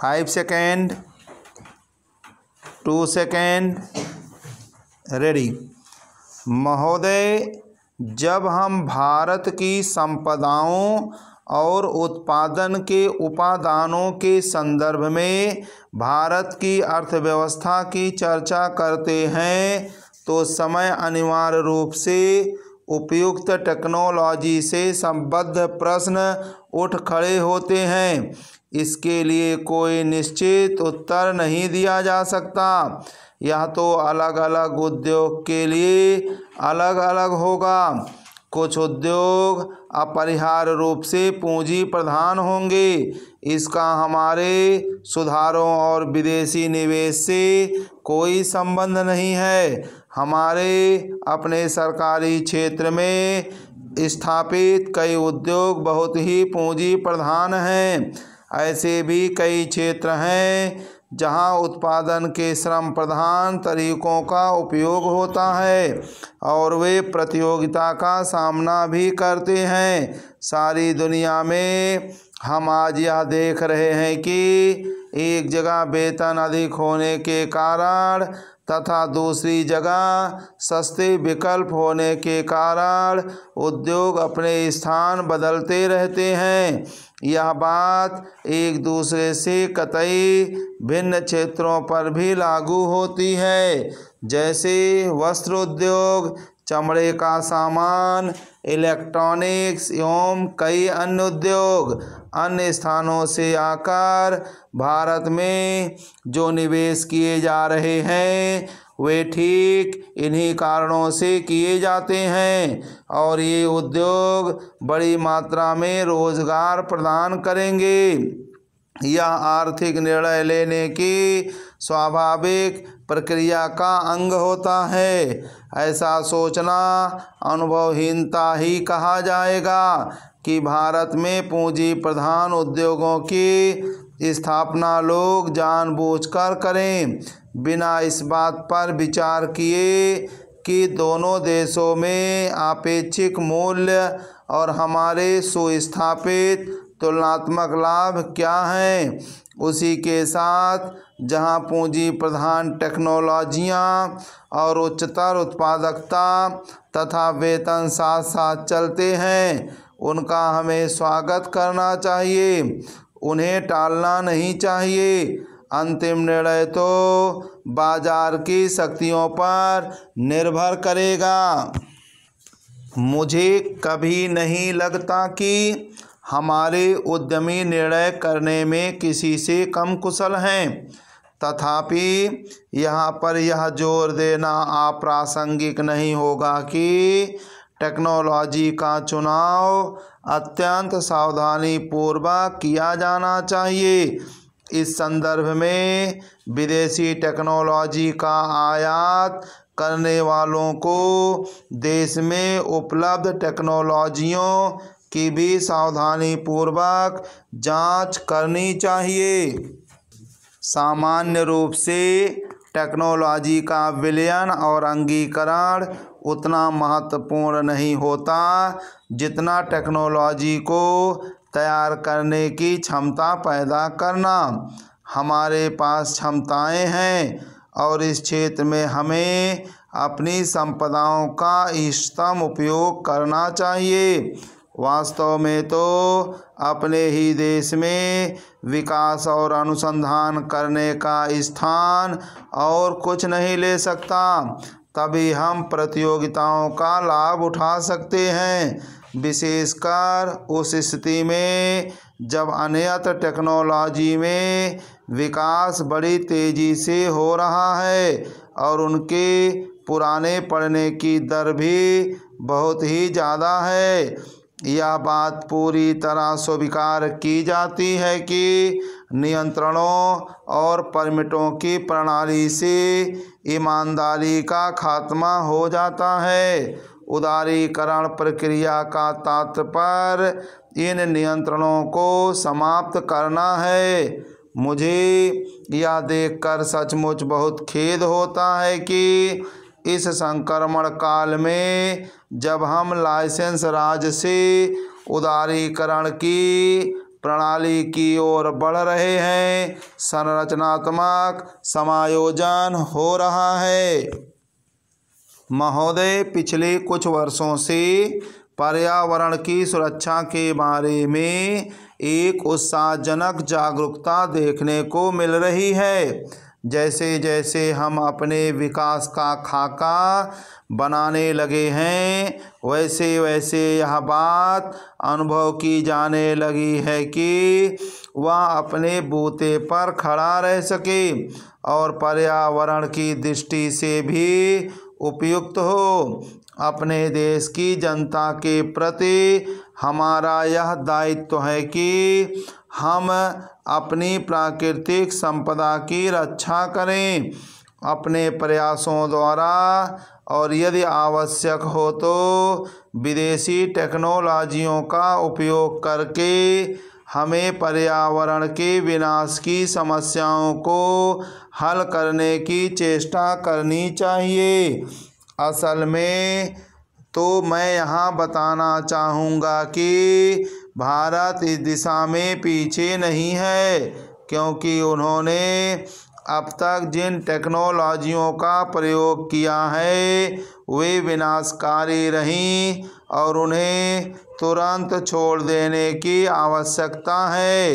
five second two second ready महोदय जब हम भारत की संपदाओं और उत्पादन के उपादानों के संदर्भ में भारत की अर्थव्यवस्था की चर्चा करते हैं तो समय अनिवार्य रूप से उपयुक्त टेक्नोलॉजी से संबद्ध प्रश्न उठ खड़े होते हैं इसके लिए कोई निश्चित उत्तर नहीं दिया जा सकता यह तो अलग अलग उद्योग के लिए अलग अलग होगा कुछ उद्योग अपरिहार्य रूप से पूंजी प्रधान होंगे इसका हमारे सुधारों और विदेशी निवेश से कोई संबंध नहीं है हमारे अपने सरकारी क्षेत्र में स्थापित कई उद्योग बहुत ही पूंजी प्रधान हैं ऐसे भी कई क्षेत्र हैं जहां उत्पादन के श्रम प्रधान तरीकों का उपयोग होता है और वे प्रतियोगिता का सामना भी करते हैं सारी दुनिया में हम आज यह देख रहे हैं कि एक जगह वेतन अधिक होने के कारण तथा दूसरी जगह सस्ते विकल्प होने के कारण उद्योग अपने स्थान बदलते रहते हैं यह बात एक दूसरे से कतई भिन्न क्षेत्रों पर भी लागू होती है जैसे वस्त्र उद्योग चमड़े का सामान इलेक्ट्रॉनिक्स एवं कई अन्य उद्योग अन्य स्थानों से आकर भारत में जो निवेश किए जा रहे हैं वे ठीक इन्हीं कारणों से किए जाते हैं और ये उद्योग बड़ी मात्रा में रोजगार प्रदान करेंगे यह आर्थिक निर्णय लेने की स्वाभाविक प्रक्रिया का अंग होता है ऐसा सोचना अनुभवहीनता ही कहा जाएगा कि भारत में पूंजी प्रधान उद्योगों की स्थापना लोग जानबूझकर करें बिना इस बात पर विचार किए कि दोनों देशों में आपेक्षिक मूल्य और हमारे सुस्थापित तुलनात्मक लाभ क्या हैं उसी के साथ जहां पूंजी प्रधान टेक्नोलॉजियां और उच्चतर उत्पादकता तथा वेतन साथ साथ चलते हैं उनका हमें स्वागत करना चाहिए उन्हें टालना नहीं चाहिए अंतिम निर्णय तो बाजार की शक्तियों पर निर्भर करेगा मुझे कभी नहीं लगता कि हमारे उद्यमी निर्णय करने में किसी से कम कुशल हैं तथापि यहाँ पर यह जोर देना अप्रासंगिक नहीं होगा कि टेक्नोलॉजी का चुनाव अत्यंत सावधानी पूर्वक किया जाना चाहिए इस संदर्भ में विदेशी टेक्नोलॉजी का आयात करने वालों को देश में उपलब्ध टेक्नोलॉजियों की भी सावधानी पूर्वक जांच करनी चाहिए सामान्य रूप से टेक्नोलॉजी का विलयन और अंगीकरण उतना महत्वपूर्ण नहीं होता जितना टेक्नोलॉजी को तैयार करने की क्षमता पैदा करना हमारे पास क्षमताएं हैं और इस क्षेत्र में हमें अपनी संपदाओं का इष्टतम उपयोग करना चाहिए वास्तव में तो अपने ही देश में विकास और अनुसंधान करने का स्थान और कुछ नहीं ले सकता तभी हम प्रतियोगिताओं का लाभ उठा सकते हैं विशेषकर उस स्थिति में जब अनयत टेक्नोलॉजी में विकास बड़ी तेज़ी से हो रहा है और उनके पुराने पढ़ने की दर भी बहुत ही ज़्यादा है यह बात पूरी तरह स्वीकार की जाती है कि नियंत्रणों और परमिटों की प्रणाली से ईमानदारी का खात्मा हो जाता है उदारीकरण प्रक्रिया का तात्पर्य इन नियंत्रणों को समाप्त करना है मुझे यह देखकर सचमुच बहुत खेद होता है कि इस संक्रमण काल में जब हम लाइसेंस राज से उदारीकरण की प्रणाली की ओर बढ़ रहे हैं संरचनात्मक समायोजन हो रहा है महोदय पिछले कुछ वर्षों से पर्यावरण की सुरक्षा के बारे में एक उत्साहजनक जागरूकता देखने को मिल रही है जैसे जैसे हम अपने विकास का खाका बनाने लगे हैं वैसे वैसे यह बात अनुभव की जाने लगी है कि वह अपने बूते पर खड़ा रह सके और पर्यावरण की दृष्टि से भी उपयुक्त हो अपने देश की जनता के प्रति हमारा यह दायित्व तो है कि हम अपनी प्राकृतिक संपदा की रक्षा करें अपने प्रयासों द्वारा और यदि आवश्यक हो तो विदेशी टेक्नोलॉजियों का उपयोग करके हमें पर्यावरण के विनाश की समस्याओं को हल करने की चेष्टा करनी चाहिए असल में तो मैं यहाँ बताना चाहूँगा कि भारत इस दिशा में पीछे नहीं है क्योंकि उन्होंने अब तक जिन टेक्नोलॉजियों का प्रयोग किया है वे विनाशकारी रहीं और उन्हें तुरंत छोड़ देने की आवश्यकता है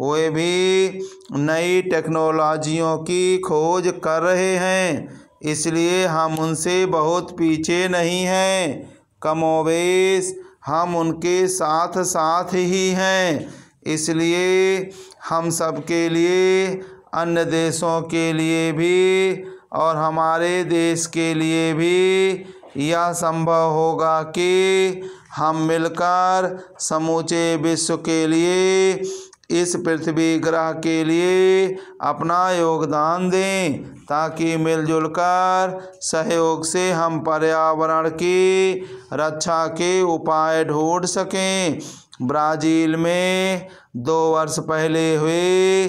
वे भी नई टेक्नोलॉजियों की खोज कर रहे हैं इसलिए हम उनसे बहुत पीछे नहीं हैं कमोवेश हम उनके साथ साथ ही हैं इसलिए हम सबके लिए अन्य देशों के लिए भी और हमारे देश के लिए भी यह संभव होगा कि हम मिलकर समूचे विश्व के लिए इस पृथ्वी ग्रह के लिए अपना योगदान दें ताकि मिलजुल कर सहयोग से हम पर्यावरण की रक्षा के उपाय ढूंढ सकें ब्राज़ील में दो वर्ष पहले हुए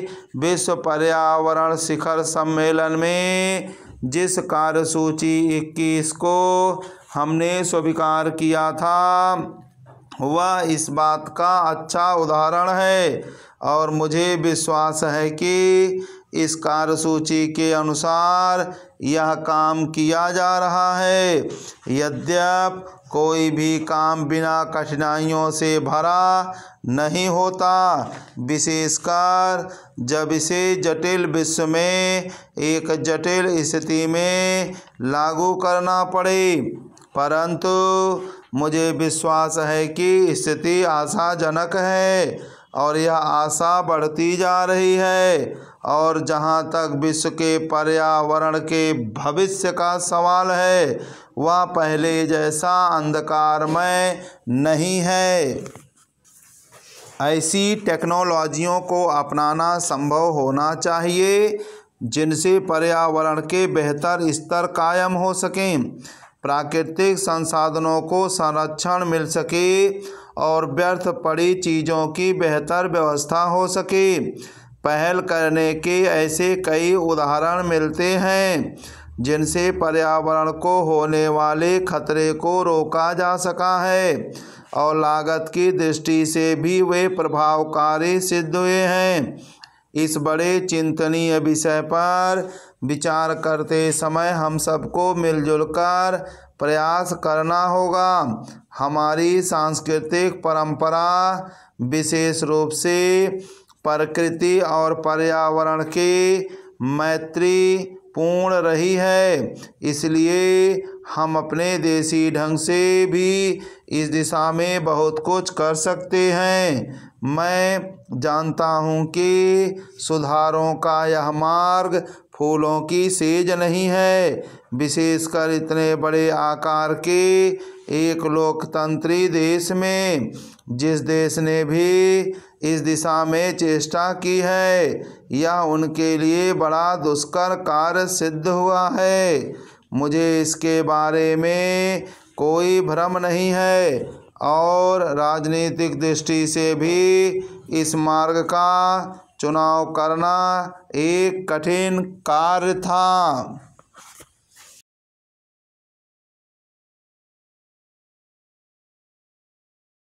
विश्व पर्यावरण शिखर सम्मेलन में जिस कार्यसूची इक्कीस को हमने स्वीकार किया था वह इस बात का अच्छा उदाहरण है और मुझे विश्वास है कि इस कार्यसूची के अनुसार यह काम किया जा रहा है यद्यप कोई भी काम बिना कठिनाइयों से भरा नहीं होता विशेषकर जब इसे जटिल विश्व में एक जटिल स्थिति में लागू करना पड़े परंतु मुझे विश्वास है कि स्थिति आशाजनक है और यह आशा बढ़ती जा रही है और जहाँ तक विश्व के पर्यावरण के भविष्य का सवाल है वह पहले जैसा अंधकारमय नहीं है ऐसी टेक्नोलॉजियों को अपनाना संभव होना चाहिए जिनसे पर्यावरण के बेहतर स्तर कायम हो सकें प्राकृतिक संसाधनों को संरक्षण मिल सके और व्यर्थ पड़ी चीज़ों की बेहतर व्यवस्था हो सके पहल करने के ऐसे कई उदाहरण मिलते हैं जिनसे पर्यावरण को होने वाले खतरे को रोका जा सका है और लागत की दृष्टि से भी वे प्रभावकारी सिद्ध हुए हैं इस बड़े चिंतनीय विषय पर विचार करते समय हम सबको मिलजुल कर प्रयास करना होगा हमारी सांस्कृतिक परंपरा विशेष रूप से प्रकृति और पर्यावरण के मैत्री पूर्ण रही है इसलिए हम अपने देसी ढंग से भी इस दिशा में बहुत कुछ कर सकते हैं मैं जानता हूँ कि सुधारों का यह मार्ग फूलों की सेज नहीं है विशेषकर इतने बड़े आकार के एक लोकतंत्री देश में जिस देश ने भी इस दिशा में चेष्टा की है यह उनके लिए बड़ा दुष्कर कार्य सिद्ध हुआ है मुझे इसके बारे में कोई भ्रम नहीं है और राजनीतिक दृष्टि से भी इस मार्ग का चुनाव करना एक कठिन कार्य था